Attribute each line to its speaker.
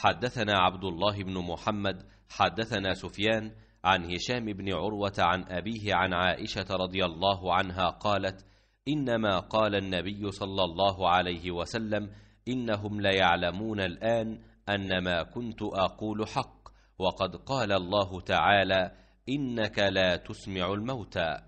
Speaker 1: حدثنا عبد الله بن
Speaker 2: محمد حدثنا سفيان عن هشام بن عروة عن أبيه عن عائشة رضي الله عنها قالت إنما قال النبي صلى الله عليه وسلم إنهم ليعلمون الآن أن ما كنت أقول حق وقد قال الله تعالى إنك لا تسمع الموتى